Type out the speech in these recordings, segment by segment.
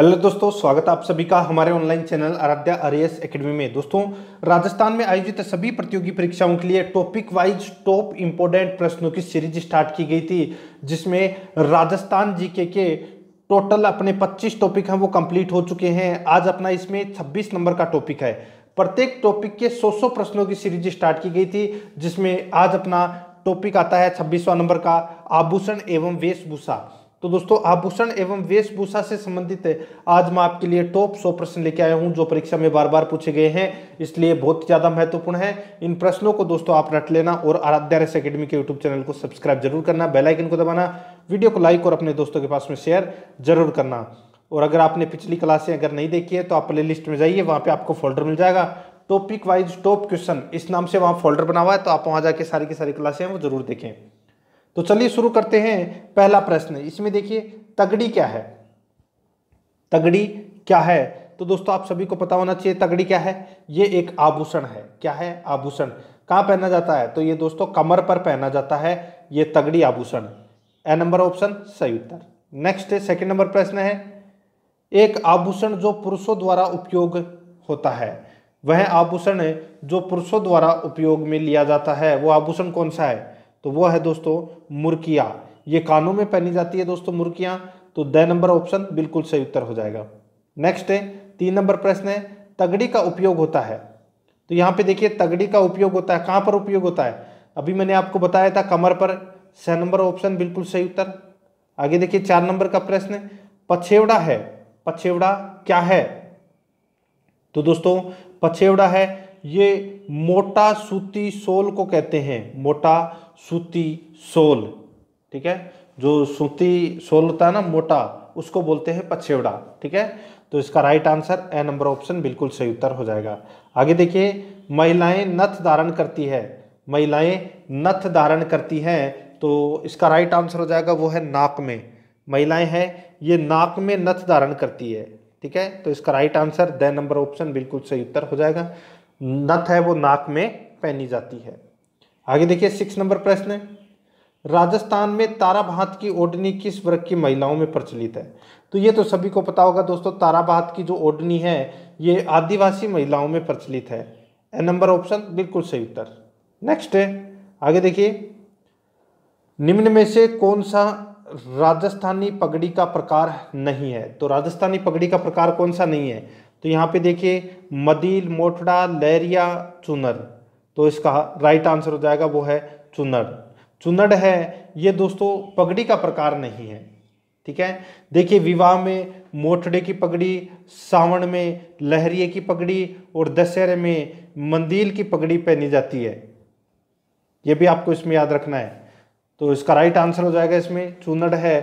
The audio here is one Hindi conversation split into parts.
हेलो दोस्तों स्वागत है आप सभी का हमारे online channel Aaradhya S academy में दोस्तों राजस्थान में आयोजित सभी प्रतियोगी परीक्षाओं के लिए टॉपिक वाइज टॉप इंपोर्टेंट प्रश्नों की सीरीज स्टार्ट की गई थी जिसमें राजस्थान जीके के टोटल अपने 25 टॉपिक हैं वो कंप्लीट हो चुके हैं आज अपना इसमें छब्बीस नंबर का टॉपिक है प्रत्येक टॉपिक के सौ सौ प्रश्नों की सीरीज स्टार्ट की गई थी जिसमें आज अपना टॉपिक आता है छब्बीसवा नंबर का आभूषण एवं वेशभूषा तो दोस्तों आभूषण एवं वेशभूषा से संबंधित आज मैं आपके लिए टॉप सौ प्रश्न लेके आया हूं जो परीक्षा में बार बार पूछे गए हैं इसलिए बहुत ज़्यादा महत्वपूर्ण है इन प्रश्नों को दोस्तों आप रट लेना और आराध्या रस अकेडमी के यूट्यूब चैनल को सब्सक्राइब जरूर करना बेलाइकन को दबाना वीडियो को लाइक और अपने दोस्तों के पास में शेयर जरूर करना और अगर आपने पिछली क्लासें अगर नहीं देखी है तो आप प्ले लिस्ट में जाइए वहाँ पर आपको फोल्डर मिल जाएगा टॉपिक वाइज टॉप क्वेश्चन इस नाम से वहाँ फोल्डर बना हुआ है तो आप वहाँ जाके सारी की सारी क्लासें हैं वो जरूर देखें तो चलिए शुरू करते हैं पहला प्रश्न इसमें देखिए तगड़ी क्या है तगड़ी क्या है तो दोस्तों आप सभी को पता होना चाहिए तगड़ी क्या है ये एक आभूषण है क्या है आभूषण कहाँ पहना जाता है तो ये दोस्तों कमर पर पहना जाता है ये तगड़ी आभूषण ए नंबर ऑप्शन सही उत्तर नेक्स्ट सेकेंड नंबर प्रश्न है एक आभूषण जो पुरुषों द्वारा उपयोग होता है वह आभूषण जो पुरुषों द्वारा उपयोग में लिया जाता है वो आभूषण कौन सा है तो वो है दोस्तों मुर्किया ये कानों में पहनी जाती है दोस्तों मुर्कियाँ तो द नंबर ऑप्शन बिल्कुल सही उत्तर हो जाएगा नेक्स्ट है तीन नंबर प्रश्न है तगड़ी का उपयोग होता है तो यहाँ पे देखिए तगड़ी का उपयोग होता है कहाँ पर उपयोग होता है अभी मैंने आपको बताया था कमर पर छः नंबर ऑप्शन बिल्कुल सही उत्तर आगे देखिए चार नंबर का प्रश्न पछेवड़ा है पछेवड़ा क्या है तो दोस्तों पछेवड़ा है ये मोटा सूती सोल को कहते हैं मोटा सूती सोल ठीक है जो सूती सोल होता है ना मोटा उसको बोलते हैं पछेवड़ा ठीक है तो इसका right answer A number option बिल्कुल सही उत्तर हो जाएगा आगे देखिए महिलाएं नथ धारण करती है महिलाएं नथ धारण करती हैं तो इसका राइट आंसर हो जाएगा वो है नाक में महिलाएं हैं ये नाक में नथ धारण करती है ठीक है तो इसका right answer D number option बिल्कुल सही उत्तर हो जाएगा नथ है वो नाक में पहनी जाती है आगे देखिए सिक्स नंबर प्रश्न है राजस्थान में तारा भात की ओढ़नी किस वर्ग की महिलाओं में प्रचलित है तो ये तो सभी को पता होगा दोस्तों तारा भात की जो ओढ़नी है ये आदिवासी महिलाओं में प्रचलित है ए नंबर ऑप्शन बिल्कुल सही उत्तर नेक्स्ट है आगे देखिए निम्न में से कौन सा राजस्थानी पगड़ी का प्रकार नहीं है तो राजस्थानी पगड़ी का प्रकार कौन सा नहीं है तो यहाँ पे देखिए मदील मोटड़ा लहरिया चुनर तो इसका राइट आंसर हो जाएगा वो है चुनड चुनड़ है ये दोस्तों पगड़ी का प्रकार नहीं है ठीक है देखिए विवाह में मोटड़े की पगड़ी सावण में लहरिए की पगड़ी और दशहरे में मंदील की पगड़ी पहनी जाती है ये भी आपको इसमें याद रखना है तो इसका राइट आंसर हो जाएगा इसमें चुनड़ है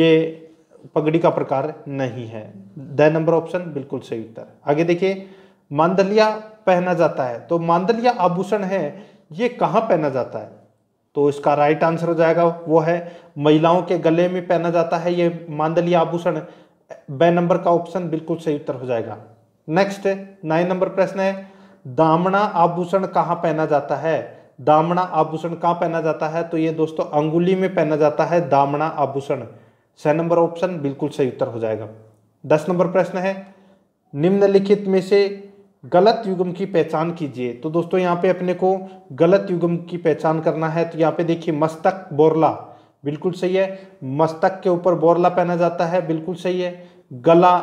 ये पगड़ी का प्रकार नहीं है द नंबर ऑप्शन बिल्कुल सही उत्तर आगे देखिए मांदलिया पहना जाता है तो मांदलिया आभूषण है ये कहाँ पहना जाता है तो इसका राइट आंसर हो जाएगा वो है महिलाओं के गले में पहना जाता है ये मांदलिया आभूषण ब नंबर का ऑप्शन बिल्कुल सही उत्तर हो जाएगा नेक्स्ट नाइन नंबर प्रश्न है दामना आभूषण कहाँ पहना जाता है दामना आभूषण कहाँ पहना जाता है तो ये दोस्तों अंगुली में पहना जाता है दामना आभूषण छह नंबर ऑप्शन बिल्कुल सही उत्तर हो जाएगा दस नंबर प्रश्न है निम्नलिखित में से गलत युग्म की पहचान कीजिए तो दोस्तों यहाँ पे अपने को गलत युग्म की पहचान करना है तो यहाँ पे देखिए मस्तक बोरला बिल्कुल सही है मस्तक के ऊपर बोरला पहना जाता है बिल्कुल सही है गला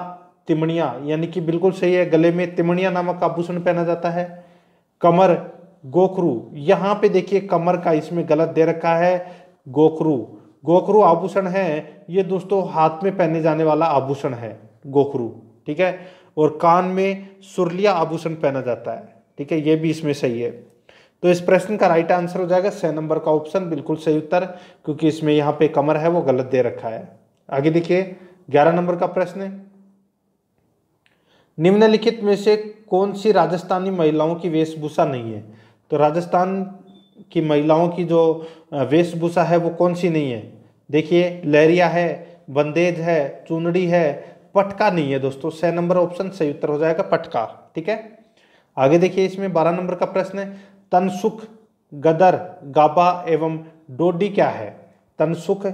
तिमणिया यानी कि बिल्कुल सही है गले में तिमणिया नामक आभूषण पहना जाता है कमर गोखरू यहाँ पे देखिए कमर का इसमें गलत दे रखा है गोखरू गोखरू आभूषण है ये दोस्तों हाथ में पहने जाने वाला आभूषण है गोखरू ठीक है और कान में सुरलिया आभूषण पहना जाता है ठीक है ये भी इसमें सही है तो इस प्रश्न का राइट आंसर हो जाएगा छः नंबर का ऑप्शन बिल्कुल सही उत्तर क्योंकि इसमें यहाँ पे कमर है वो गलत दे रखा है आगे देखिए ग्यारह नंबर का प्रश्न है निम्नलिखित में से कौन सी राजस्थानी महिलाओं की वेशभूषा नहीं है तो राजस्थान की महिलाओं की जो वेशभूषा है वो कौन सी नहीं है देखिए लहरिया है बंदेज है चुनड़ी है पटका नहीं है दोस्तों छह नंबर ऑप्शन सही उत्तर हो जाएगा पटका ठीक है आगे देखिए इसमें बारह नंबर का प्रश्न है तनसुख गदर गाबा एवं डोडी क्या है तनसुख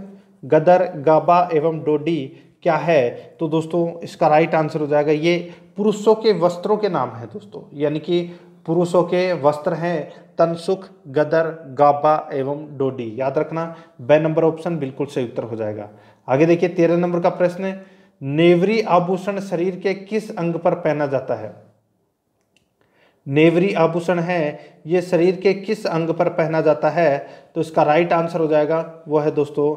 गदर गाबा एवं डोडी क्या है तो दोस्तों इसका राइट आंसर हो जाएगा ये पुरुषों के वस्त्रों के नाम है दोस्तों यानी कि पुरुषों के वस्त्र हैं तनसुख गदर गाबा एवं डोडी याद रखना ब नंबर ऑप्शन बिल्कुल सही उत्तर हो जाएगा आगे देखिए तेरह नंबर का प्रश्न है नेवरी आभूषण शरीर के किस अंग पर पहना जाता है नेवरी आभूषण है ये शरीर के किस अंग पर पहना जाता है तो इसका राइट आंसर हो जाएगा वो है दोस्तों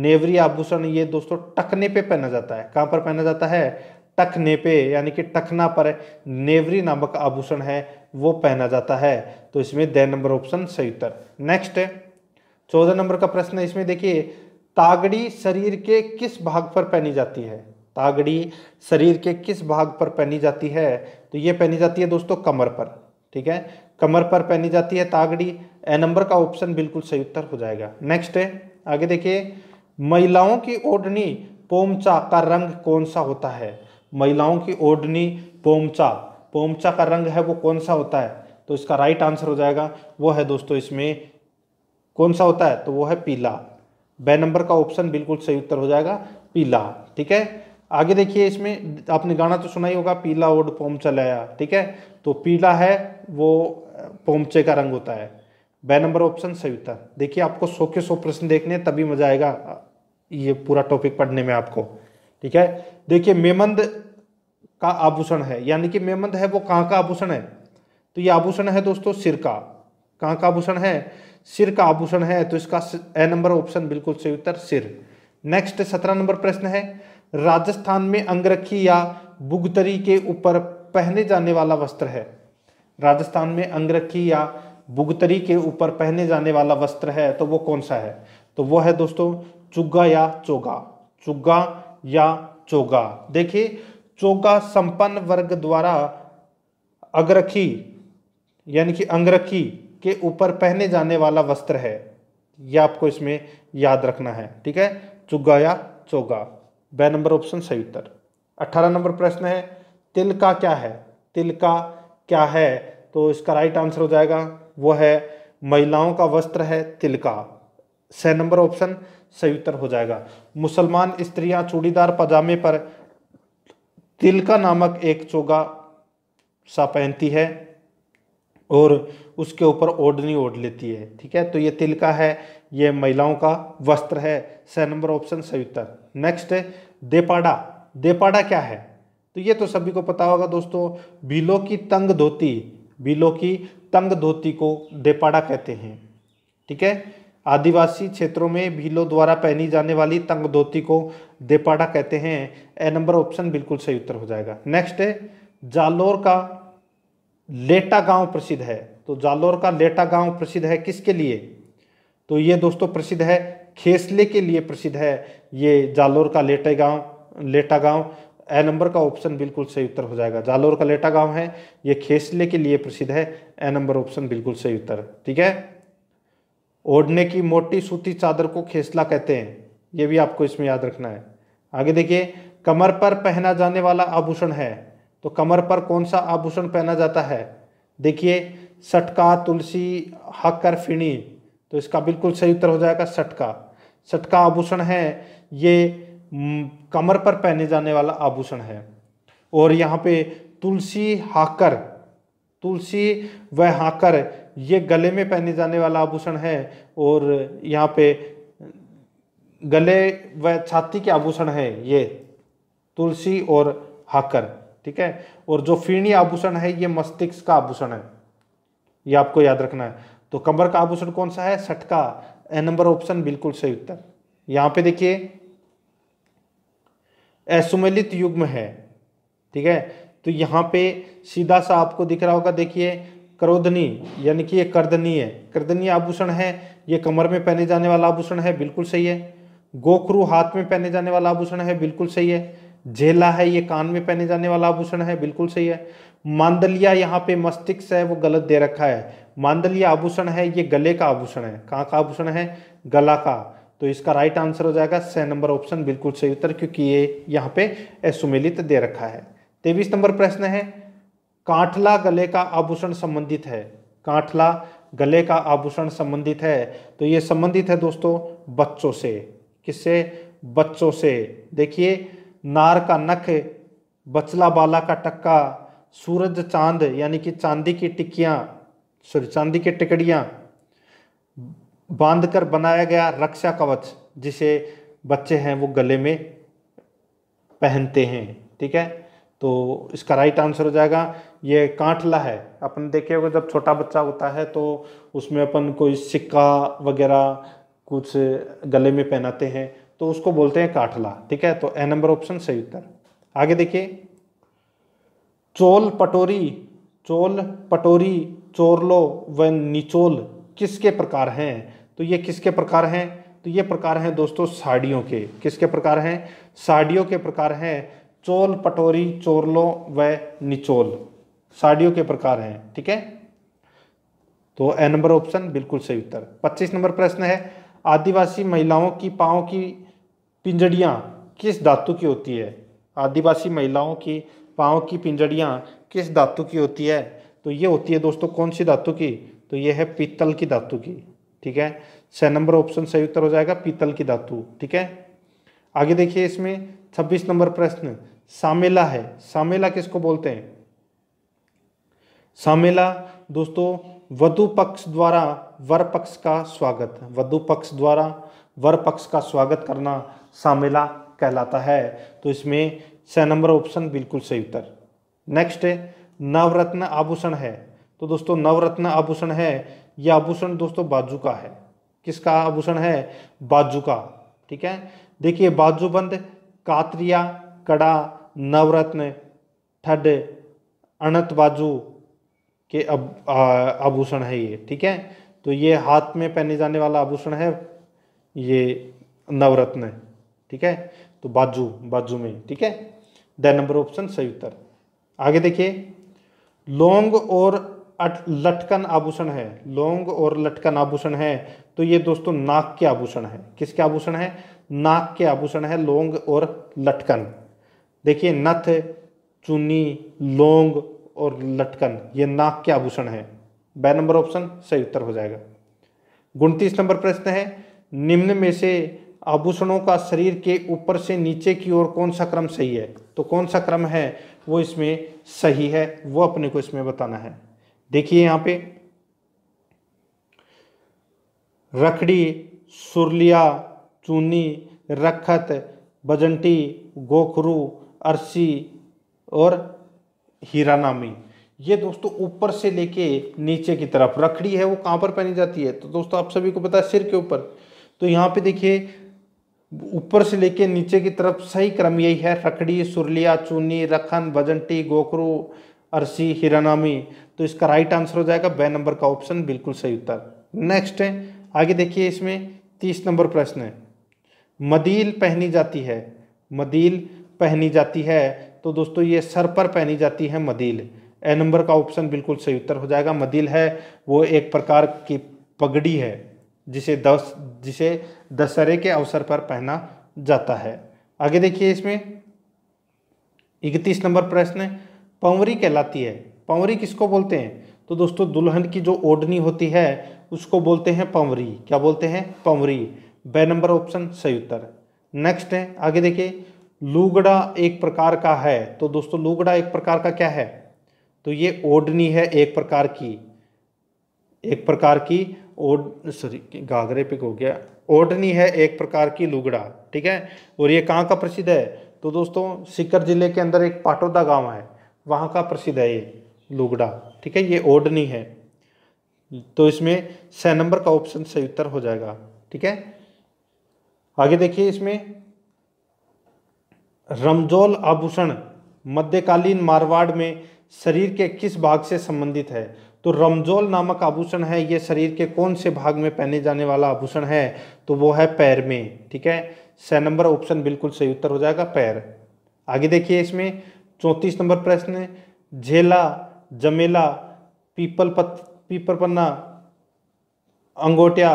नेवरी आभूषण ये दोस्तों टकने पे पहना जाता है कहाँ पर पहना जाता है टकने पे यानी कि टकना पर नेवरी नामक आभूषण है वो पहना जाता है तो इसमें दे नंबर ऑप्शन सही उत्तर नेक्स्ट चौदह नंबर का प्रश्न इसमें देखिए तागड़ी शरीर के किस भाग पर पहनी जाती है पागड़ी शरीर के किस भाग पर पहनी जाती है तो ये पहनी जाती है दोस्तों कमर पर ठीक है कमर पर पहनी जाती है तागड़ी ए नंबर का ऑप्शन बिल्कुल सही उत्तर हो जाएगा नेक्स्ट है आगे देखिए महिलाओं की ओढ़नी पोमचा का रंग कौन सा होता है महिलाओं की ओढ़नी पोमचा पोमचा का रंग है वो कौन सा होता है तो इसका राइट आंसर हो जाएगा वो है दोस्तों इसमें कौन सा होता है तो वो है पीला बे नंबर का ऑप्शन बिल्कुल सही उत्तर हो जाएगा पीला ठीक है आगे देखिए इसमें आपने गाना तो सुना ही होगा पीला ओड पोमचा लाया ठीक है तो पीला है वो पोमचे का रंग होता है बे नंबर ऑप्शन सही उत्तर देखिए आपको सौ के सौ प्रश्न देखने तभी मजा आएगा ये पूरा टॉपिक पढ़ने में आपको ठीक है देखिए मेमंद का आभूषण है यानी कि मेमंद है वो कहाँ का आभूषण है तो ये आभूषण है दोस्तों सिर का कहाँ का आभूषण है सिर का आभूषण है तो इसका ए नंबर ऑप्शन बिल्कुल सही उत्तर सिर नेक्स्ट सत्रह नंबर प्रश्न है राजस्थान में अंगरखी या बुगतरी के ऊपर पहने जाने वाला वस्त्र है राजस्थान में अंगरखी या बुगतरी के ऊपर पहने जाने वाला वस्त्र है तो वो कौन सा है तो वो है दोस्तों चुग्गा या चोगा चुग्गा या चोगा देखिए चोगा संपन्न वर्ग द्वारा अगरखी यानी कि अंगरखी के ऊपर पहने जाने वाला वस्त्र है यह आपको इसमें याद रखना है ठीक है चुग्गा या चोगा ब नंबर ऑप्शन सही उत्तर अट्ठारह नंबर प्रश्न है तिल का क्या है तिल का क्या है तो इसका राइट आंसर हो जाएगा वो है महिलाओं का वस्त्र है तिल का स नंबर ऑप्शन सही उत्तर हो जाएगा मुसलमान स्त्रियां चूड़ीदार पजामे पर तिलका नामक एक चोगा सा पहनती है और उसके ऊपर ओढ़नी ओढ़ लेती है ठीक है तो ये तिलका है ये महिलाओं का वस्त्र है स नंबर ऑप्शन सही उत्तर नेक्स्ट है देपाड़ा देपाड़ा क्या है तो ये तो सभी को पता होगा दोस्तों बिलो की तंग धोती बिलो की तंग धोती को देपाड़ा कहते हैं ठीक है आदिवासी क्षेत्रों में भीलों द्वारा पहनी जाने वाली तंग धोती को देपाड़ा कहते हैं ए नंबर ऑप्शन बिल्कुल सही उत्तर हो जाएगा नेक्स्ट है जालोर का लेटा गांव प्रसिद्ध है तो जालोर का लेटा गांव प्रसिद्ध है किसके लिए तो ये दोस्तों प्रसिद्ध है खेसले के लिए प्रसिद्ध है ये जालोर का लेटे गांव लेटा गांव ए नंबर का ऑप्शन बिल्कुल सही उत्तर हो जाएगा जालोर का लेटा गांव है ये खेसले के लिए प्रसिद्ध है ए नंबर ऑप्शन बिल्कुल सही उत्तर ठीक है ओढ़ने की मोटी सूती चादर को खेसला कहते हैं ये भी आपको इसमें याद रखना है आगे देखिए कमर पर पहना जाने वाला आभूषण है तो कमर पर कौन सा आभूषण पहना जाता है देखिए सटका तुलसी हक्कर फिणी तो इसका बिल्कुल सही उत्तर हो जाएगा सटका सटका आभूषण है ये कमर पर पहने जाने वाला आभूषण है और यहाँ पे तुलसी हाकर तुलसी व हाकर ये गले में पहने जाने वाला आभूषण है और यहाँ पे गले व छाती के आभूषण है ये तुलसी और हाकर ठीक है और जो फीणी आभूषण है ये मस्तिष्क का आभूषण है ये आपको याद रखना है तो कमर का आभूषण कौन सा है सटका ए नंबर ऑप्शन बिल्कुल सही उत्तर यहाँ पे देखिए असुमेलित युग्म है ठीक है तो यहाँ पे सीधा सा आपको दिख रहा होगा देखिए क्रोधनी यानी कि ये है करदनीय आभूषण है ये कमर में पहने जाने वाला आभूषण है बिल्कुल सही है गोखरू हाथ में पहने जाने वाला आभूषण है बिल्कुल सही है झेला है ये कान में पहने जाने वाला आभूषण है बिल्कुल सही है मांदलिया यहाँ पे मस्तिष्क है वो गलत दे रखा है मांदलीय आभूषण है ये गले का आभूषण है कहाँ का आभूषण है गला का तो इसका राइट आंसर हो जाएगा स नंबर ऑप्शन बिल्कुल सही उत्तर क्योंकि ये यहाँ पे असुमिलित दे रखा है तेईस नंबर प्रश्न है कांठला गले का आभूषण संबंधित है कांठला गले का आभूषण संबंधित है तो ये संबंधित है दोस्तों बच्चों से किससे बच्चों से देखिए नार का नख बचला बाला का टक्का सूरज चांद यानी कि चांदी की टिक्कियाँ सॉरी चांदी के टिकड़ियाँ बांधकर बनाया गया रक्षा कवच जिसे बच्चे हैं वो गले में पहनते हैं ठीक है तो इसका राइट आंसर हो जाएगा ये कांठला है अपन देखे होगा जब छोटा बच्चा होता है तो उसमें अपन कोई सिक्का वगैरह कुछ गले में पहनाते हैं तो उसको बोलते हैं काठला ठीक है तो ए नंबर ऑप्शन सही उत्तर आगे देखिए चोल पटोरी चोल पटोरी चोरलो व निचोल किसके प्रकार हैं तो ये किसके प्रकार हैं तो ये प्रकार हैं दोस्तों साड़ियों के किसके प्रकार हैं साड़ियों के प्रकार हैं चोल पटोरी चोरलो व निचोल साड़ियों के प्रकार हैं ठीक है तो ए नंबर ऑप्शन बिल्कुल सही उत्तर 25 नंबर प्रश्न है आदिवासी महिलाओं की पाँव की पिंजड़ियाँ किस धातु की होती है आदिवासी महिलाओं की पाँव की पिंजड़ियाँ किस धातु की होती है तो ये होती है दोस्तों कौन सी धातु की तो ये है पीतल की धातु की ठीक है स नंबर ऑप्शन सही उत्तर हो जाएगा पीतल की धातु ठीक है आगे देखिए इसमें छब्बीस नंबर प्रश्न सामेला है सामेला किसको बोलते हैं सामेला दोस्तों वधु पक्ष द्वारा वर पक्ष का स्वागत वधु पक्ष द्वारा वर पक्ष का स्वागत करना सामेला कहलाता है तो इसमें स नंबर ऑप्शन बिल्कुल सही उत्तर नेक्स्ट है नवरत्न आभूषण है तो दोस्तों नवरत्न आभूषण है यह आभूषण दोस्तों बाजू का है किसका आभूषण है बाजू का ठीक है देखिए बाजूबंद कात्रिया कड़ा नवरत्न ठड अनंत बाजू के अब आभूषण है ये ठीक है तो ये हाथ में पहने जाने वाला आभूषण है ये नवरत्न ठीक है तो बाजू बाजू में ठीक है द नंबर ऑप्शन सही उत्तर आगे देखिए लौंग और लटकन आभूषण है लौंग और लटकन आभूषण है तो ये दोस्तों नाक के आभूषण है किसके आभूषण है नाक के आभूषण है लौंग और लटकन देखिए नथ चुन्नी लौंग और लटकन ये नाक के आभूषण है बै नंबर ऑप्शन सही उत्तर हो जाएगा उनतीस नंबर प्रश्न है निम्न में से आभूषणों का शरीर के ऊपर से नीचे की ओर कौन सा क्रम सही है तो कौन सा क्रम है वो इसमें सही है वो अपने को इसमें बताना है देखिए यहाँ पे रखड़ी सुरलिया चूनी रखत बजंटी गोखरू अरसी और हीरानामी ये दोस्तों ऊपर से लेके नीचे की तरफ रखड़ी है वो कहाँ पर पहनी जाती है तो दोस्तों आप सभी को पता है सिर के ऊपर तो यहाँ पे देखिए ऊपर से लेके नीचे की तरफ सही क्रम यही है रखड़ी सुरलिया चूनी रखन भजंटी गोखरू अरसी हिरानामी तो इसका राइट आंसर हो जाएगा बे नंबर का ऑप्शन बिल्कुल सही उत्तर नेक्स्ट है आगे देखिए इसमें तीस नंबर प्रश्न है मदील पहनी जाती है मदील पहनी जाती है तो दोस्तों ये सर पर पहनी जाती है मदील ए नंबर का ऑप्शन बिल्कुल सही उत्तर हो जाएगा मदील है वो एक प्रकार की पगड़ी है जिसे दस जिसे दशहरे के अवसर पर पहना जाता है आगे देखिए इसमें इकतीस नंबर प्रश्न है पंवरी कहलाती है पंवरी किसको बोलते हैं तो दोस्तों दुल्हन की जो ओढ़नी होती है उसको बोलते हैं पंवरी क्या बोलते हैं पंवरी ब नंबर ऑप्शन सही उत्तर नेक्स्ट है आगे देखिए लूगड़ा एक प्रकार का है तो दोस्तों लूगड़ा एक प्रकार का क्या है तो ये ओढ़नी है एक प्रकार की एक प्रकार की ओढ़ सॉरी घाघरे पे हो गया ओढ़नी है एक प्रकार की लुगड़ा ठीक है और ये कहाँ का प्रसिद्ध है तो दोस्तों सीकर जिले के अंदर एक पाटोदा गांव है वहाँ का प्रसिद्ध है ये लुगड़ा ठीक है ये ओढ़नी है तो इसमें स नंबर का ऑप्शन सही उत्तर हो जाएगा ठीक है आगे देखिए इसमें रमजोल आभूषण मध्यकालीन मारवाड़ में शरीर के किस भाग से संबंधित है तो रमजोल नामक आभूषण है ये शरीर के कौन से भाग में पहने जाने वाला आभूषण है तो वो है पैर में ठीक है स नंबर ऑप्शन बिल्कुल सही उत्तर हो जाएगा पैर आगे देखिए इसमें चौंतीस नंबर प्रश्न झेला जमेला पीपल पत पीपर पन्ना अंगोटिया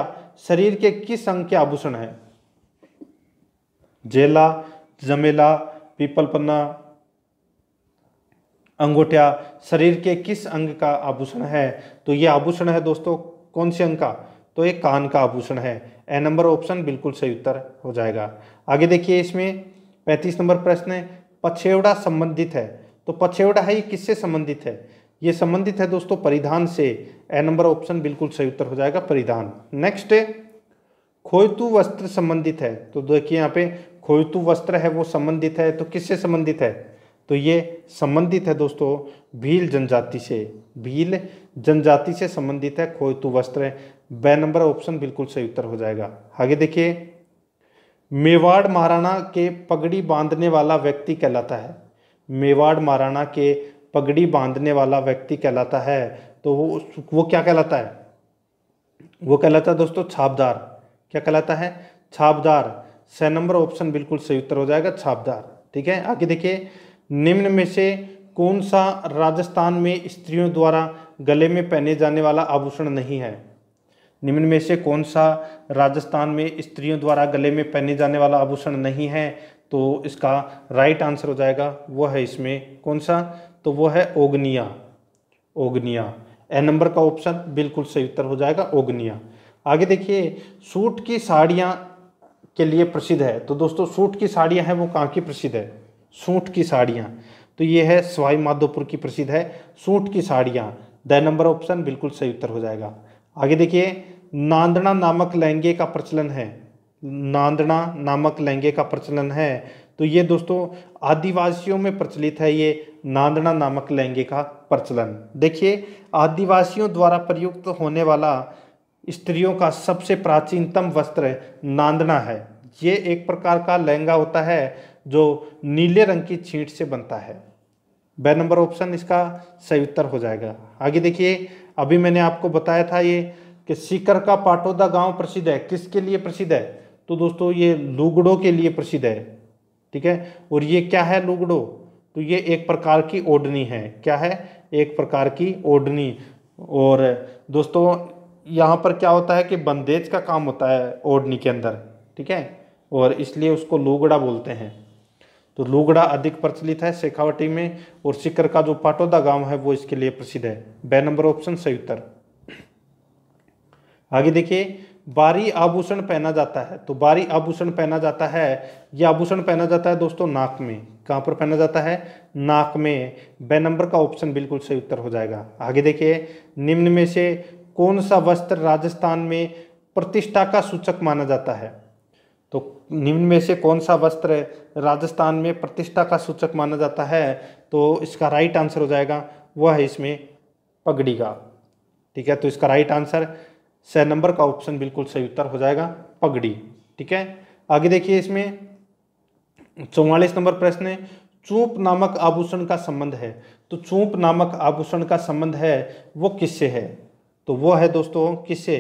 शरीर के किस अंग के आभूषण है जेला जमेला पीपल पन्ना अंगूठा शरीर के किस अंग का आभूषण है तो ये आभूषण है दोस्तों कौन से अंग का तो ये कान का आभूषण है ए नंबर ऑप्शन बिल्कुल सही उत्तर हो जाएगा आगे देखिए इसमें पैंतीस नंबर प्रश्न है पछेवड़ा संबंधित है तो पछेवड़ा है ये किससे संबंधित है ये संबंधित है दोस्तों परिधान से ए नंबर ऑप्शन बिल्कुल सही उत्तर हो जाएगा परिधान नेक्स्ट खोयतु वस्त्र संबंधित है तो देखिए यहाँ पे खोयतु वस्त्र है वो संबंधित है तो किससे संबंधित है तो ये संबंधित है दोस्तों भील जनजाति से भील जनजाति से संबंधित है खोतु वस्त्र ब नंबर ऑप्शन बिल्कुल सही उत्तर हो जाएगा आगे देखिए मेवाड़ महाराणा के पगड़ी बांधने वाला व्यक्ति कहलाता है मेवाड़ महाराणा के पगड़ी बांधने वाला व्यक्ति कहलाता है तो वो वो क्या कहलाता है वो कहलाता है दोस्तों छापदार क्या कहलाता है छापदार स नंबर ऑप्शन बिल्कुल सही उत्तर हो जाएगा छापदार ठीक है आगे देखिए निम्न में से कौन सा राजस्थान में स्त्रियों द्वारा गले में पहने जाने वाला आभूषण नहीं है निम्न में से कौन सा राजस्थान में स्त्रियों द्वारा गले में पहने जाने वाला आभूषण नहीं है तो इसका राइट आंसर हो जाएगा वो है इसमें कौन सा तो वो है ओगनिया ओगनिया ए नंबर का ऑप्शन बिल्कुल सही उत्तर हो जाएगा ओगनिया आगे देखिए सूट की साड़ियाँ के लिए प्रसिद्ध है तो दोस्तों सूट की साड़ियाँ हैं वो कहाँ की प्रसिद्ध है सूट की साड़ियाँ तो ये है सवाई माधोपुर की प्रसिद्ध है सूट की साड़ियाँ द नंबर ऑप्शन बिल्कुल सही उत्तर हो जाएगा आगे देखिए नांदना नामक लहंगे का प्रचलन है नांदना नामक लहंगे का प्रचलन है तो ये दोस्तों आदिवासियों में प्रचलित है ये नांदना नामक लहंगे का प्रचलन देखिए आदिवासियों द्वारा प्रयुक्त होने वाला स्त्रियों का सबसे प्राचीनतम वस्त्र नांदना है ये एक प्रकार का लहंगा होता है जो नीले रंग की छींट से बनता है ब नंबर ऑप्शन इसका सही उत्तर हो जाएगा आगे देखिए अभी मैंने आपको बताया था ये कि सीकर का पाटोदा गांव प्रसिद्ध है किसके लिए प्रसिद्ध है तो दोस्तों ये लुगड़ो के लिए प्रसिद्ध है ठीक है और ये क्या है लुगड़ो तो ये एक प्रकार की ओढ़नी है क्या है एक प्रकार की ओढ़नी और दोस्तों यहाँ पर क्या होता है कि बंदेज का काम होता है ओढ़नी के अंदर ठीक है और इसलिए उसको लुगड़ा बोलते हैं तो लुगड़ा अधिक प्रचलित है शेखावटी में और सिकर का जो पाटोदा गांव है वो इसके लिए प्रसिद्ध है बे नंबर ऑप्शन सही उत्तर आगे देखिए बारी आभूषण पहना जाता है तो बारी आभूषण पहना जाता है यह आभूषण पहना जाता है दोस्तों नाक में कहाँ पर पहना जाता है नाक में बे नंबर का ऑप्शन बिल्कुल सही उत्तर हो जाएगा आगे देखिए निम्न में से कौन सा वस्त्र राजस्थान में प्रतिष्ठा का सूचक माना जाता है निम्न में से कौन सा वस्त्र राजस्थान में प्रतिष्ठा का सूचक माना जाता है तो इसका राइट आंसर हो जाएगा वह है इसमें पगड़ी का ठीक है तो इसका राइट आंसर स नंबर का ऑप्शन बिल्कुल सही उत्तर हो जाएगा पगड़ी ठीक है आगे देखिए इसमें चौवालीस नंबर प्रश्न है चूप नामक आभूषण का संबंध है तो चूप नामक आभूषण का संबंध है वो किससे है तो वो है दोस्तों किससे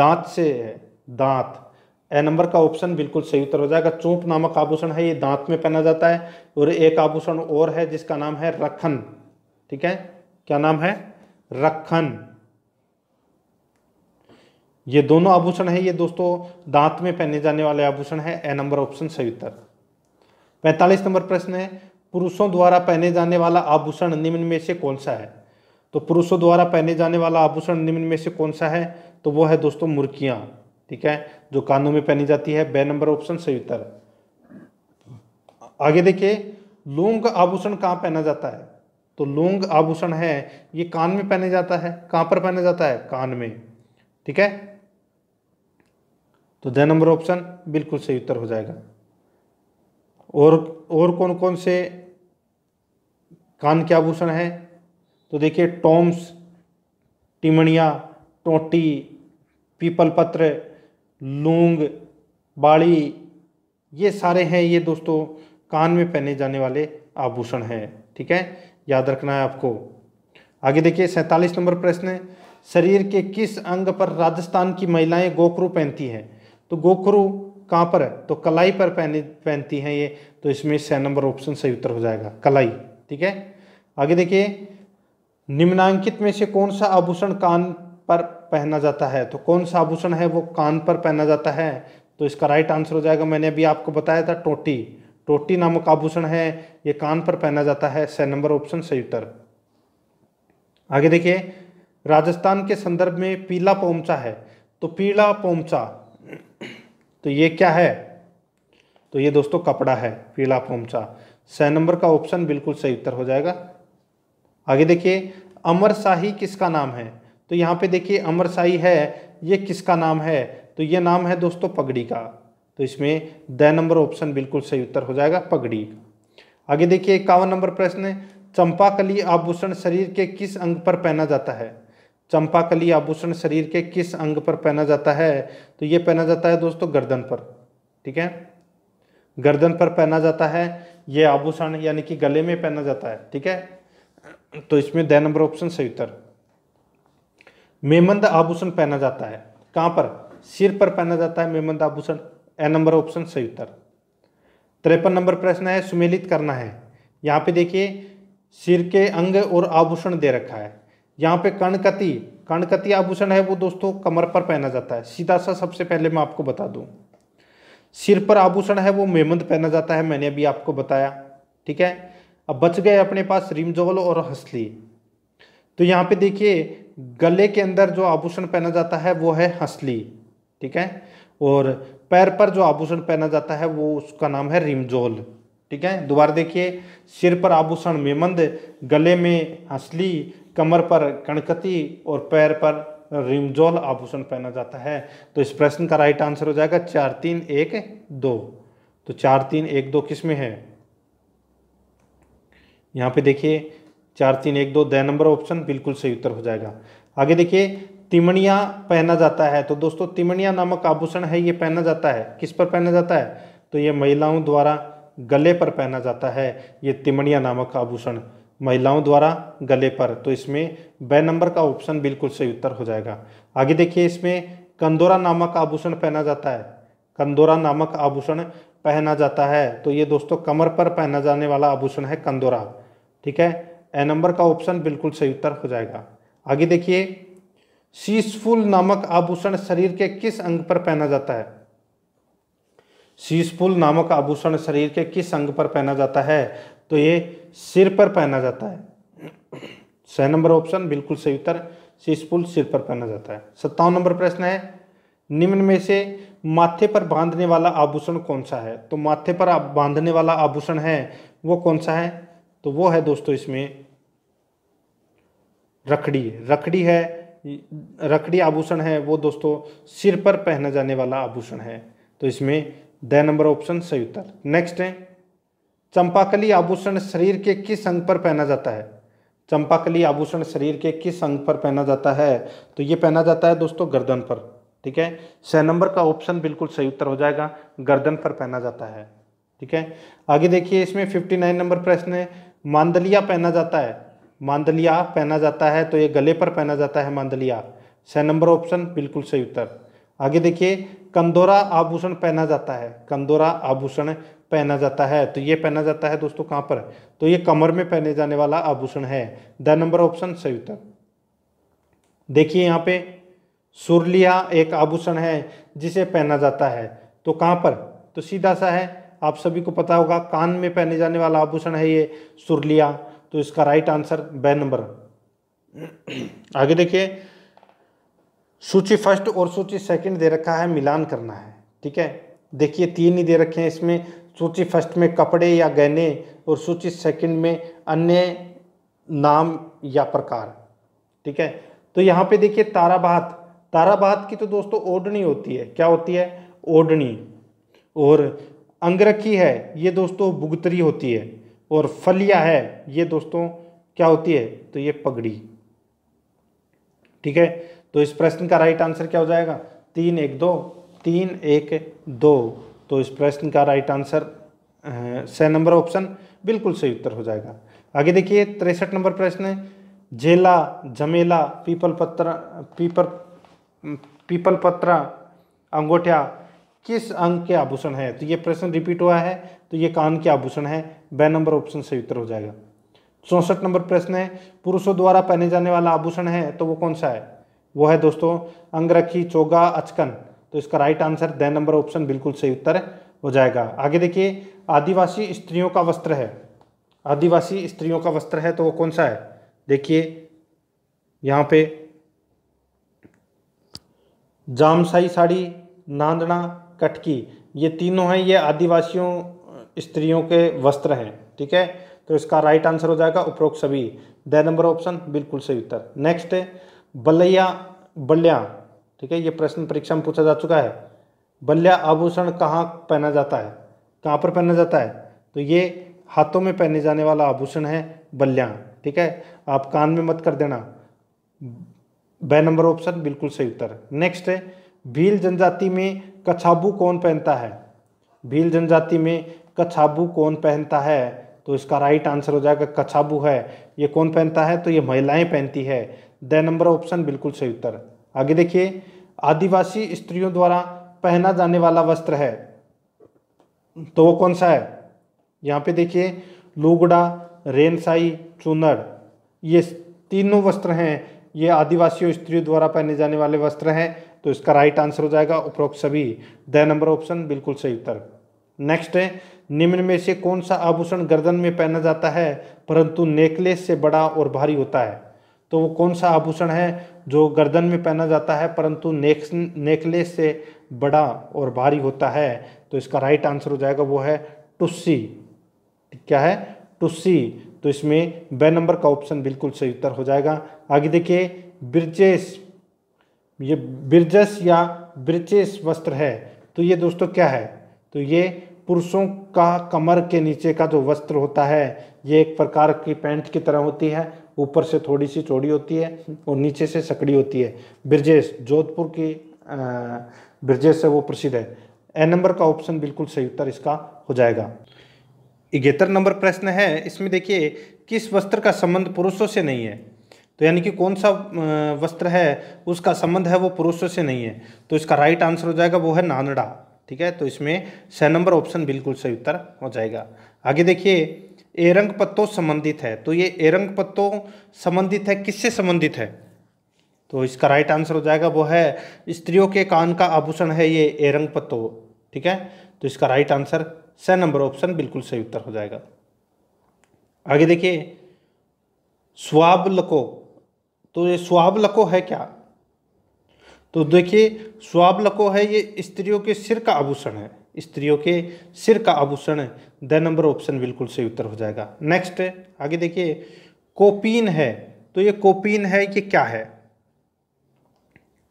दांत से है दांत ए नंबर का ऑप्शन बिल्कुल सही उत्तर हो जाएगा चूप नामक आभूषण है ये दांत में पहना जाता है और एक आभूषण और है जिसका नाम है रखन ठीक है क्या नाम है रखन ये दोनों आभूषण है ये दोस्तों दांत में पहने जाने वाले आभूषण है ए नंबर ऑप्शन सही उत्तर पैंतालीस नंबर प्रश्न है पुरुषों द्वारा पहने जाने वाला आभूषण निम्न में से कौन सा है तो पुरुषों द्वारा पहने जाने वाला आभूषण निम्न में से कौन सा है तो वो है दोस्तों मुर्कियां ठीक है जो कानों में पहनी जाती है बे नंबर ऑप्शन सही उत्तर आगे देखिए लोंग आभूषण कहाँ पहना जाता है तो लोंग आभूषण है ये कान में पहने जाता है कहां पर पहना जाता है कान में ठीक है तो दे नंबर ऑप्शन बिल्कुल सही उत्तर हो जाएगा और और कौन कौन से कान के आभूषण हैं तो देखिए टॉम्स टिमणिया टोटी पीपल पत्र लूंग बाड़ी ये सारे हैं ये दोस्तों कान में पहने जाने वाले आभूषण हैं ठीक है याद रखना है आपको आगे देखिए सैंतालीस नंबर प्रश्न है शरीर के किस अंग पर राजस्थान की महिलाएं गोखरू पहनती हैं तो गोखरू कहाँ पर है तो कलाई पर पहने पहनती हैं ये तो इसमें छः नंबर ऑप्शन सही उत्तर हो जाएगा कलाई ठीक है आगे देखिए निम्नांकित में से कौन सा आभूषण कान पर पहना जाता है तो कौन सा आभूषण है वो कान पर पहना जाता है तो इसका राइट आंसर हो जाएगा मैंने अभी आपको बताया था टोटी टोटी नामक आभूषण है ये कान पर पहना जाता है स नंबर ऑप्शन सही उत्तर आगे देखिए राजस्थान के संदर्भ में पीला पोमचा है तो पीला पोमचा तो ये क्या है तो ये दोस्तों कपड़ा है पीला पोमचा स नंबर का ऑप्शन बिल्कुल सही उत्तर हो जाएगा आगे देखिए अमर शाही किसका नाम है तो यहाँ पे देखिए अमरसाई है ये किसका नाम है तो ये नाम है दोस्तों पगड़ी का तो इसमें द नंबर ऑप्शन बिल्कुल सही उत्तर हो जाएगा पगड़ी आगे देखिए इक्यावन नंबर प्रश्न है चंपाकली आभूषण शरीर के किस अंग पर पहना जाता है चंपाकली आभूषण शरीर के किस अंग पर पहना जाता है तो ये पहना जाता है दोस्तों गर्दन पर ठीक है गर्दन पर पहना जाता है ये आभूषण यानी कि गले में पहना जाता है ठीक है तो इसमें द नंबर ऑप्शन सही उत्तर मेमंद आभूषण पहना जाता है कहाँ पर सिर पर पहना जाता है मेमंद आभूषण ए नंबर ऑप्शन सही उत्तर तिरपन नंबर प्रश्न है सुमेलित करना है यहाँ पे देखिए सिर के अंग और आभूषण दे रखा है यहाँ पे कर्णकति कर्णकति आभूषण है वो दोस्तों कमर पर पहना जाता है सीधा सा सबसे पहले मैं आपको बता दूँ सिर पर आभूषण है वो मेमंद पहना जाता है मैंने अभी आपको बताया ठीक है अब बच गए अपने पास रिमजोल और हसली तो यहाँ पे देखिए गले के अंदर जो आभूषण पहना जाता है वो है हसली ठीक है और पैर पर जो आभूषण पहना जाता है वो उसका नाम है रिमजोल ठीक है दोबारा देखिए सिर पर आभूषण मेमंद गले में हसली कमर पर कणकती और पैर पर रिमजोल आभूषण पहना जाता है तो इस प्रश्न का राइट आंसर हो जाएगा चार तीन एक दो तो चार तीन एक दो किस में है यहाँ पे देखिए चार तीन एक दो द नंबर ऑप्शन बिल्कुल सही उत्तर हो जाएगा आगे देखिए तिमणिया पहना जाता है तो दोस्तों तिमणिया नामक आभूषण है ये पहना जाता है किस पर पहना जाता है तो ये महिलाओं द्वारा गले पर पहना जाता है ये तिमणिया नामक आभूषण महिलाओं द्वारा गले पर तो इसमें ब नंबर का ऑप्शन बिल्कुल सही उत्तर हो जाएगा आगे देखिए इसमें कंदोरा नामक आभूषण पहना जाता है कंदोरा नामक आभूषण पहना जाता है तो ये दोस्तों कमर पर पहना जाने वाला आभूषण है कंदोरा ठीक है ए नंबर का ऑप्शन बिल्कुल सही उत्तर हो जाएगा आगे देखिए शीशफुल नामक आभूषण शरीर के किस अंग पर पहना जाता है शीशफुल नामक आभूषण शरीर के किस अंग पर पहना जाता है तो ये सिर पर पहना जाता है स नंबर ऑप्शन बिल्कुल सही उत्तर शीशफुल सिर पर पहना जाता है सत्तावन नंबर प्रश्न है निम्न में से माथे पर बांधने वाला आभूषण कौन सा है तो माथे पर बांधने वाला आभूषण है वो कौन सा है तो वो है दोस्तों इसमें रखड़ी रखड़ी है रखड़ी आभूषण है वो दोस्तों सिर पर पहना जाने वाला आभूषण है तो इसमें द नंबर ऑप्शन सही उत्तर नेक्स्ट है चंपाकली आभूषण शरीर के किस अंग पर पहना जाता है चंपाकली आभूषण शरीर के किस अंग पर पहना जाता है तो ये पहना जाता है दोस्तों गर्दन पर ठीक है स नंबर का ऑप्शन बिल्कुल सही उत्तर हो जाएगा गर्दन पर पहना जाता है ठीक है आगे देखिए इसमें फिफ्टी नाइन नंबर प्रश्न है मांदलिया पहना जाता है मांदलिया पहना जाता है तो ये गले पर पहना जाता है मांदलिया छः नंबर ऑप्शन बिल्कुल सही उत्तर आगे देखिए कंदोरा आभूषण पहना जाता है कंदोरा आभूषण पहना जाता है तो ये पहना जाता है दोस्तों कहाँ पर तो ये कमर में पहने जाने वाला आभूषण है द नंबर ऑप्शन सही उत्तर देखिए यहाँ पे सुरलिया एक आभूषण है जिसे पहना जाता है तो कहाँ पर तो सीधा सा है आप सभी को पता होगा कान में पहने जाने वाला आभूषण है ये सुरलिया तो इसका राइट आंसर ब नंबर आगे देखिए सूची फर्स्ट और सूची सेकंड दे रखा है मिलान करना है ठीक है देखिए तीन ही दे रखे हैं इसमें सूची फर्स्ट में कपड़े या गहने और सूची सेकंड में अन्य नाम या प्रकार ठीक है तो यहाँ पे देखिए ताराबात ताराबात की तो दोस्तों ओढ़नी होती है क्या होती है ओढ़नी और अंगरखी है ये दोस्तों बुगतरी होती है और फलिया है ये दोस्तों क्या होती है तो ये पगड़ी ठीक है तो इस प्रश्न का राइट आंसर क्या हो जाएगा तीन एक दो तीन एक दो तो इस प्रश्न का right answer C number option बिल्कुल सही उत्तर हो जाएगा आगे देखिए तिरसठ नंबर प्रश्न है झेला झमेला पीपल पत्र पीपल पीपल पत्रा अंगोठा किस अंग के आभूषण है तो ये प्रश्न रिपीट हुआ है तो ये कान के आभूषण है ब नंबर ऑप्शन सही उत्तर हो जाएगा चौंसठ नंबर प्रश्न है पुरुषों द्वारा पहने जाने वाला आभूषण है तो वो कौन सा है वो है दोस्तों अंगरखी चोगा अचकन तो इसका right answer D number option बिल्कुल सही उत्तर हो जाएगा आगे देखिए आदिवासी स्त्रियों का वस्त्र है आदिवासी स्त्रियों का वस्त्र है तो वो कौन सा है देखिए यहाँ पे जामसाई साड़ी नांदना कटकी ये तीनों हैं ये आदिवासियों स्त्रियों के वस्त्र हैं ठीक है तो इसका राइट आंसर हो जाएगा उपरोक्त सभी द नंबर ऑप्शन बिल्कुल सही उत्तर नेक्स्ट है बल्लैया बल्या ठीक है ये प्रश्न परीक्षा में पूछा जा चुका है बल्या आभूषण कहाँ पहना जाता है कहाँ पर पहना जाता है तो ये हाथों में पहने जाने वाला आभूषण है बल्या ठीक है आप कान में मत कर देना ब नंबर ऑप्शन बिल्कुल सही उत्तर नेक्स्ट है भील जनजाति में कछाबू कौन पहनता है भील जनजाति में कछाबू कौन पहनता है तो इसका राइट आंसर हो जाएगा कछाबू है ये कौन पहनता है तो ये महिलाएं पहनती है द नंबर ऑप्शन बिल्कुल सही उत्तर आगे देखिए आदिवासी स्त्रियों द्वारा पहना जाने वाला वस्त्र है तो वो कौन सा है यहाँ पे देखिए लुगड़ा रेनसाई चुनर ये तीनों वस्त्र हैं ये आदिवासियों स्त्रियों द्वारा पहने जाने वाले वस्त्र हैं तो इसका राइट आंसर हो जाएगा उपरोक्त सभी द नंबर ऑप्शन बिल्कुल सही उत्तर नेक्स्ट है निम्न में से कौन सा आभूषण गर्दन में पहना जाता है परंतु नेकलेस से बड़ा और भारी होता है तो वो कौन सा आभूषण है जो गर्दन में पहना जाता है परंतु नेक नेकलेस से बड़ा और भारी होता है तो इसका राइट आंसर हो जाएगा वो है टुस्सी क्या है टुस्सी तो इसमें ब नंबर का ऑप्शन बिल्कुल सही उत्तर हो जाएगा आगे देखिए ब्रजेश ये ब्रजस या ब्रिचेस वस्त्र है तो ये दोस्तों क्या है तो ये पुरुषों का कमर के नीचे का जो वस्त्र होता है ये एक प्रकार की पैंट की तरह होती है ऊपर से थोड़ी सी चौड़ी होती है और नीचे से सकड़ी होती है ब्रजेश जोधपुर की ब्रजेश से वो प्रसिद्ध है ए नंबर का ऑप्शन बिल्कुल सही उत्तर इसका हो जाएगा इगेतर नंबर प्रश्न है इसमें देखिए किस वस्त्र का संबंध पुरुषों से नहीं है तो यानी कि कौन सा वस्त्र है उसका संबंध है वो पुरुष से नहीं है तो इसका राइट आंसर हो जाएगा वो है नानड़ा ठीक है तो इसमें स नंबर ऑप्शन बिल्कुल सही उत्तर हो जाएगा आगे देखिए एरंग पत्तों संबंधित है तो ये एरंग पत्तों संबंधित है किससे संबंधित है तो इसका राइट आंसर हो जाएगा वो है स्त्रियों के कान का आभूषण है ये एरंग पत्तो ठीक है तो इसका right answer C number option बिल्कुल सही उत्तर हो जाएगा आगे देखिए स्वाबलको तो ये स्वावलको है क्या तो देखिए स्वावलको है ये स्त्रियों के सिर का आभूषण है स्त्रियों के सिर का आभूषण है द नंबर ऑप्शन बिल्कुल सही उत्तर हो जाएगा नेक्स्ट आगे देखिए कोपीन है तो ये कोपीन है ये क्या है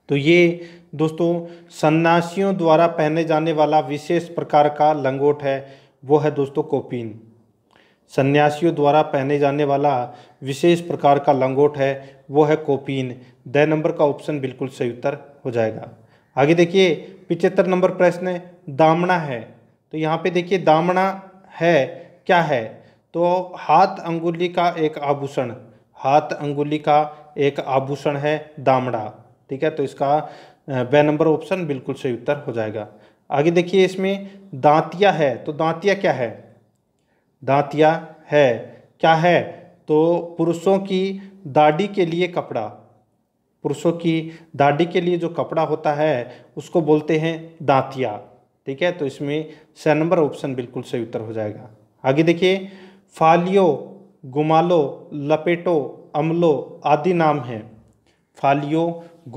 तो ये दोस्तों सन्यासियों द्वारा पहने जाने वाला विशेष प्रकार का लंगोट है वो है दोस्तों कोपीन सन्यासियों द्वारा पहने जाने वाला विशेष प्रकार का लंगोट है वो है कोपीन द नंबर का ऑप्शन बिल्कुल सही उत्तर हो जाएगा आगे देखिए पिचहत्तर नंबर प्रश्न दामना है तो यहाँ पे देखिए दामना है क्या है तो हाथ अंगुली का एक आभूषण हाथ अंगुली का एक आभूषण है दामड़ा ठीक है तो इसका बे नंबर ऑप्शन बिल्कुल सही उत्तर हो जाएगा आगे देखिए इसमें दांतिया है तो दांतिया क्या है दातिया है क्या है तो पुरुषों की दाढ़ी के लिए कपड़ा पुरुषों की दाढ़ी के लिए जो कपड़ा होता है उसको बोलते हैं दांतिया ठीक है तो इसमें स नंबर ऑप्शन बिल्कुल सही उत्तर हो जाएगा आगे देखिए फालियो गुमालो लपेटो अमलो आदि नाम हैं फालियो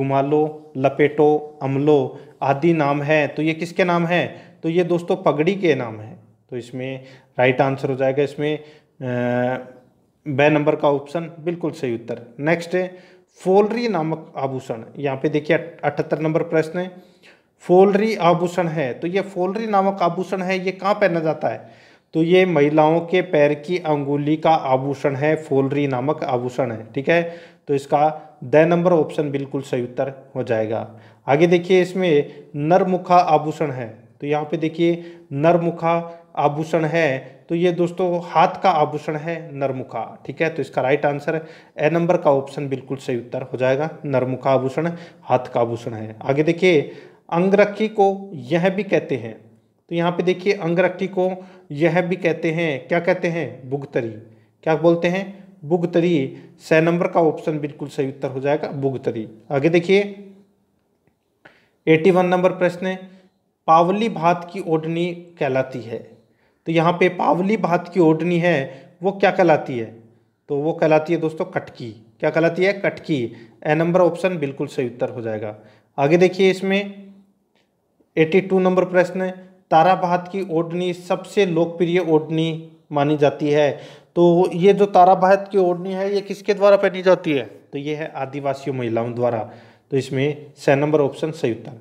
गुमालो लपेटो अमलो आदि नाम है तो ये किसके नाम है तो ये दोस्तों पगड़ी के नाम है तो इसमें राइट आंसर हो जाएगा इसमें ब नंबर का ऑप्शन बिल्कुल सही उत्तर नेक्स्ट है फोलरी नामक आभूषण यहाँ पे देखिए अठहत्तर नंबर प्रश्न है फोलरी आभूषण है तो ये फोलरी नामक आभूषण है ये कहाँ पहना जाता है तो ये महिलाओं के पैर की अंगुली का आभूषण है फोलरी नामक आभूषण है ठीक है तो इसका द नंबर ऑप्शन बिल्कुल सही उत्तर हो जाएगा आगे देखिए इसमें नरमुखा आभूषण है तो यहाँ पे देखिए नरमुखा आभूषण है तो ये दोस्तों हाथ का आभूषण है नरमुखा ठीक है तो इसका राइट आंसर ए नंबर का ऑप्शन बिल्कुल सही उत्तर हो जाएगा नरमुखा आभूषण हाथ का आभूषण है आगे देखिए अंगरखी को यह भी कहते हैं तो यहाँ पे देखिए अंगरखी को यह भी कहते हैं क्या कहते हैं बुगतरी क्या बोलते हैं बुगतरी स नंबर का ऑप्शन बिल्कुल सही उत्तर हो जाएगा बुगतरी आगे देखिए एटी वन नंबर प्रश्न है पावली भात की ओढ़नी कहलाती है तो यहाँ पे पावली भात की ओढ़नी है वो क्या कहलाती है तो वो कहलाती है दोस्तों कटकी क्या कहलाती है कटकी ए नंबर ऑप्शन बिल्कुल सही उत्तर हो जाएगा आगे देखिए इसमें 82 नंबर प्रश्न है तारा भात की ओढ़नी सबसे लोकप्रिय ओढ़नी मानी जाती है तो ये जो तारा भात की ओढ़नी है ये किसके द्वारा पहनी जाती है तो ये है आदिवासियों महिलाओं द्वारा तो इसमें स नंबर ऑप्शन सही उत्तर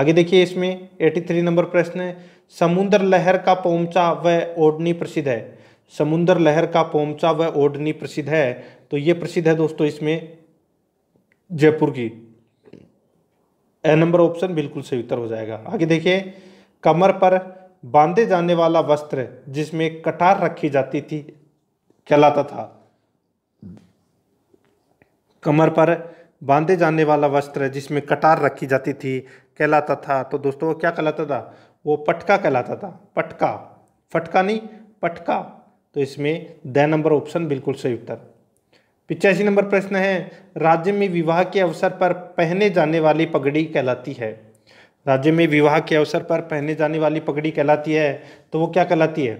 आगे देखिए इसमें 83 नंबर प्रश्न है समुद्र लहर का पोमचा व ओढ़नी प्रसिद्ध है समुद्र लहर का पोमचा व ओढ़नी प्रसिद्ध है तो ये प्रसिद्ध है दोस्तों इसमें जयपुर की ए नंबर ऑप्शन बिल्कुल सही उत्तर हो जाएगा आगे देखिए कमर पर बांधे जाने वाला वस्त्र जिसमें कटार रखी जाती थी कहलाता था कमर पर बांधे जाने वाला वस्त्र जिसमें कटार रखी जाती थी कहलाता था तो दोस्तों वो क्या कहलाता था वो पटका कहलाता था पटका फटका नहीं पटका तो इसमें द नंबर ऑप्शन बिल्कुल सही उत्तर पिचासी नंबर प्रश्न है राज्य में विवाह के अवसर पर पहने जाने वाली पगड़ी कहलाती है राज्य में विवाह के अवसर पर पहने जाने वाली पगड़ी कहलाती है तो वो क्या कहलाती है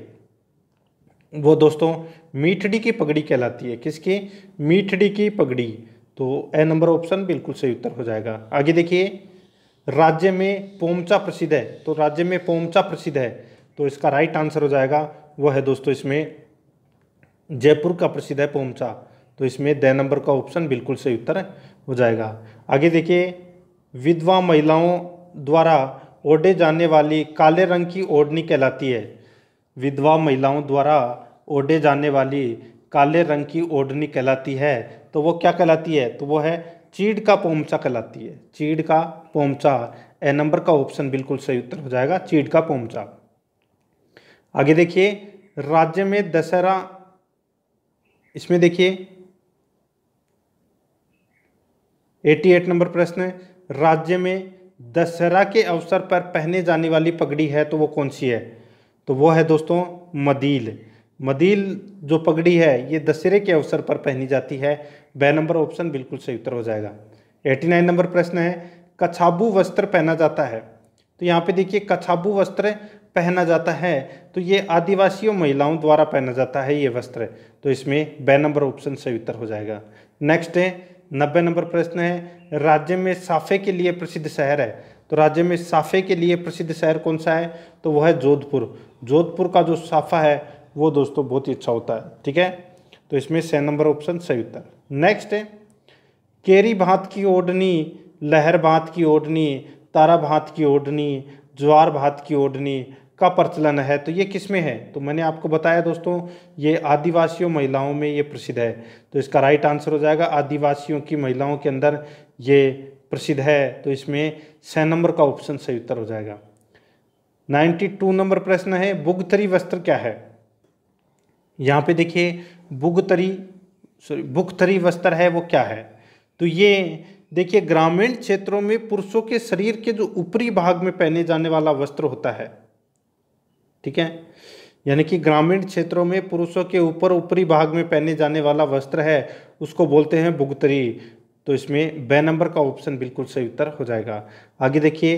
वो दोस्तों मीठड़ी की पगड़ी कहलाती है किसकी मीठड़ी की पगड़ी तो ए नंबर ऑप्शन बिल्कुल सही उत्तर हो जाएगा आगे देखिए राज्य में पोमचा प्रसिद्ध है तो राज्य में पोमचा प्रसिद्ध है तो इसका राइट आंसर हो जाएगा वह है दोस्तों इसमें जयपुर का प्रसिद्ध है पोमचा तो इसमें द नंबर का ऑप्शन बिल्कुल सही उत्तर हो जाएगा आगे देखिए विधवा महिलाओं द्वारा ओढ़े जाने वाली काले रंग की ओढ़नी कहलाती है विधवा महिलाओं द्वारा ओढ़े जाने वाली काले रंग की ओढ़नी कहलाती है तो वो क्या कहलाती है तो वो है चीड़ का पोमचा कहलाती है चीड़ का पोमचा ए नंबर का ऑप्शन बिल्कुल सही उत्तर हो जाएगा चीड़ का पोमचा आगे देखिए राज्य में दशहरा इसमें देखिए 88 नंबर प्रश्न राज्य में दशहरा के अवसर पर पहने जाने वाली पगड़ी है तो वो कौन सी है तो वो है दोस्तों मदील मदील जो पगड़ी है ये दशहरे के अवसर पर पहनी जाती है बे नंबर ऑप्शन बिल्कुल सही उत्तर हो जाएगा एटी नाइन नंबर प्रश्न है कछाबू वस्त्र पहना जाता है तो यहाँ पे देखिए कछाबू वस्त्र पहना जाता है तो ये आदिवासियों महिलाओं द्वारा पहना जाता है ये वस्त्र तो इसमें बे नंबर ऑप्शन सही उत्तर हो जाएगा नेक्स्ट है नब्बे नंबर प्रश्न है राज्य में साफे के लिए प्रसिद्ध शहर है तो राज्य में साफे के लिए प्रसिद्ध शहर कौन सा है तो वह है जोधपुर जोधपुर का जो साफा है वो दोस्तों बहुत ही अच्छा होता है ठीक है तो इसमें सै नंबर ऑप्शन सही उत्तर नेक्स्ट है केरी भात की ओढ़नी लहर भात की ओढ़नी तारा भात की ओढ़नी ज्वार भात की ओढ़नी का प्रचलन है तो ये किस में है तो मैंने आपको बताया दोस्तों ये आदिवासियों महिलाओं में ये प्रसिद्ध है तो इसका राइट आंसर हो जाएगा आदिवासियों की महिलाओं के अंदर ये प्रसिद्ध है तो इसमें सै नंबर का ऑप्शन सही उत्तर हो जाएगा नाइन्टी टू नंबर प्रश्न है बुगथरी वस्त्र क्या है यहाँ पे देखिए बुगतरी सॉरी बुखतरी वस्त्र है वो क्या है तो ये देखिए ग्रामीण क्षेत्रों में पुरुषों के शरीर के जो ऊपरी भाग में पहने जाने वाला वस्त्र होता है ठीक है यानी कि ग्रामीण क्षेत्रों में पुरुषों के ऊपर ऊपरी भाग में पहने जाने वाला वस्त्र है उसको बोलते हैं बुगतरी तो इसमें बे नंबर का ऑप्शन बिल्कुल सही उत्तर हो जाएगा आगे देखिए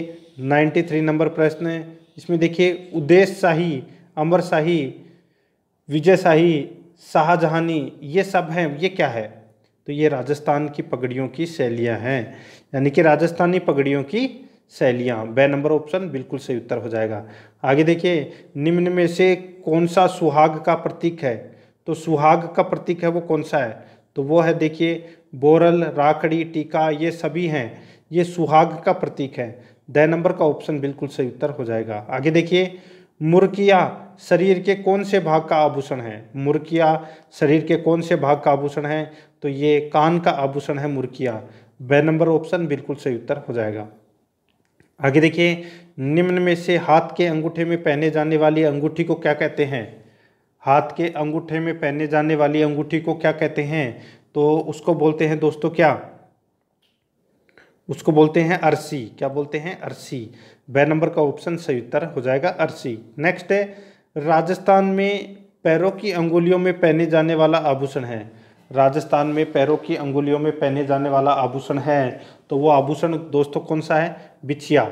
93 नंबर प्रश्न इसमें देखिए उदेश शाही अमर शाही विजयशाही शाहजहानी ये सब हैं ये क्या है तो ये राजस्थान की पगड़ियों की शैलियाँ हैं यानी कि राजस्थानी पगड़ियों की शैलियाँ बे नंबर ऑप्शन बिल्कुल सही उत्तर हो जाएगा आगे देखिए निम्न में से कौन सा सुहाग का प्रतीक है तो सुहाग का प्रतीक है वो कौन सा है तो वो है देखिए बोरल राखड़ी टीका ये सभी हैं ये सुहाग का प्रतीक है द नंबर का ऑप्शन बिल्कुल सही उत्तर हो जाएगा आगे देखिए मुर्किया शरीर के कौन से भाग का आभूषण है मुर्किया शरीर के कौन से भाग का आभूषण है तो ये कान का आभूषण है मुर्किया ब नंबर ऑप्शन बिल्कुल सही उत्तर हो जाएगा आगे देखिए निम्न में से हाथ के अंगूठे में पहने जाने वाली अंगूठी को क्या कहते हैं हाथ के अंगूठे में पहने जाने वाली अंगूठी को क्या कहते हैं तो उसको बोलते हैं दोस्तों क्या उसको बोलते हैं अरसी क्या बोलते हैं अरसी ब नंबर का ऑप्शन सही उत्तर हो जाएगा अरसी नेक्स्ट है राजस्थान में पैरों की अंगुलियों में पहने जाने वाला आभूषण है राजस्थान में पैरों की अंगुलियों में पहने जाने वाला आभूषण है तो वो आभूषण दोस्तों कौन सा है बिछिया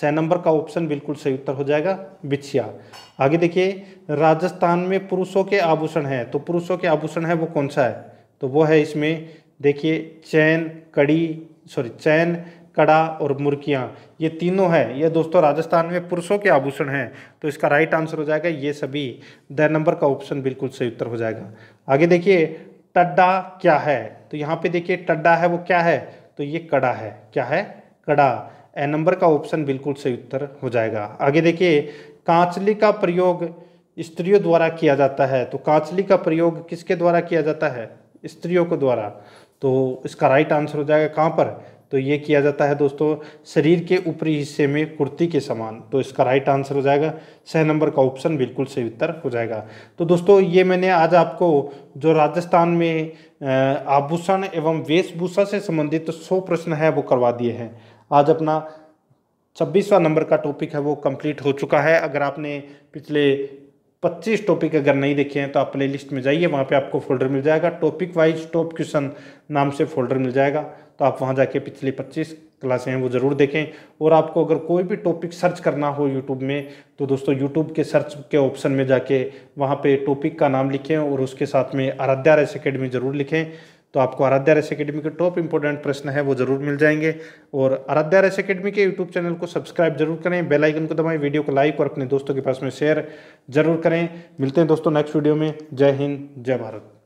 स नंबर का ऑप्शन बिल्कुल सही उत्तर हो जाएगा बिछिया आगे देखिए राजस्थान में पुरुषों के आभूषण है तो पुरुषों के आभूषण है वो कौन सा है तो वो है इसमें देखिए चैन कड़ी सॉरी चैन कड़ा और मुर्कियाँ ये तीनों है ये दोस्तों राजस्थान में पुरुषों के आभूषण हैं तो इसका राइट आंसर हो जाएगा ये सभी द नंबर का ऑप्शन बिल्कुल सही उत्तर हो जाएगा आगे देखिए टड्डा क्या है तो यहाँ पे देखिए टड्डा है वो क्या है तो ये कड़ा है क्या है कड़ा ए नंबर का ऑप्शन बिल्कुल सही उत्तर हो जाएगा आगे देखिए कांचली का प्रयोग स्त्रियों द्वारा किया जाता है तो कांचली का प्रयोग किसके द्वारा किया जाता है स्त्रियों को द्वारा तो इसका राइट आंसर हो जाएगा कहाँ पर तो ये किया जाता है दोस्तों शरीर के ऊपरी हिस्से में कुर्ती के समान तो इसका राइट आंसर हो जाएगा छः नंबर का ऑप्शन बिल्कुल सही उत्तर हो जाएगा तो दोस्तों ये मैंने आज आपको जो राजस्थान में आभूषण एवं वेशभूषा से संबंधित तो सौ प्रश्न है वो करवा दिए हैं आज अपना छब्बीसवा नंबर का टॉपिक है वो कंप्लीट हो चुका है अगर आपने पिछले 25 टॉपिक अगर नहीं देखे हैं तो आप लिस्ट में जाइए वहाँ पे आपको फोल्डर मिल जाएगा टॉपिक वाइज टॉप क्वेश्चन नाम से फोल्डर मिल जाएगा तो आप वहाँ जाके पिछली पच्चीस क्लासें हैं वो ज़रूर देखें और आपको अगर कोई भी टॉपिक सर्च करना हो यूट्यूब में तो दोस्तों यूट्यूब के सर्च के ऑप्शन में जाके वहाँ पे टॉपिक का नाम लिखें और उसके साथ में आराध्या रेस अकेडमी ज़रूर लिखें तो आपको आराध्या रेस अकेडमी के टॉप इंपॉर्टेंट प्रश्न है वो जरूर मिल जाएंगे और आराध्या रेस अकेडमी के यूट्यूब चैनल को सब्सक्राइब जरूर करें बेल आइकन को दबाएं वीडियो को लाइक और अपने दोस्तों के पास में शेयर जरूर करें मिलते हैं दोस्तों नेक्स्ट वीडियो में जय हिंद जय भारत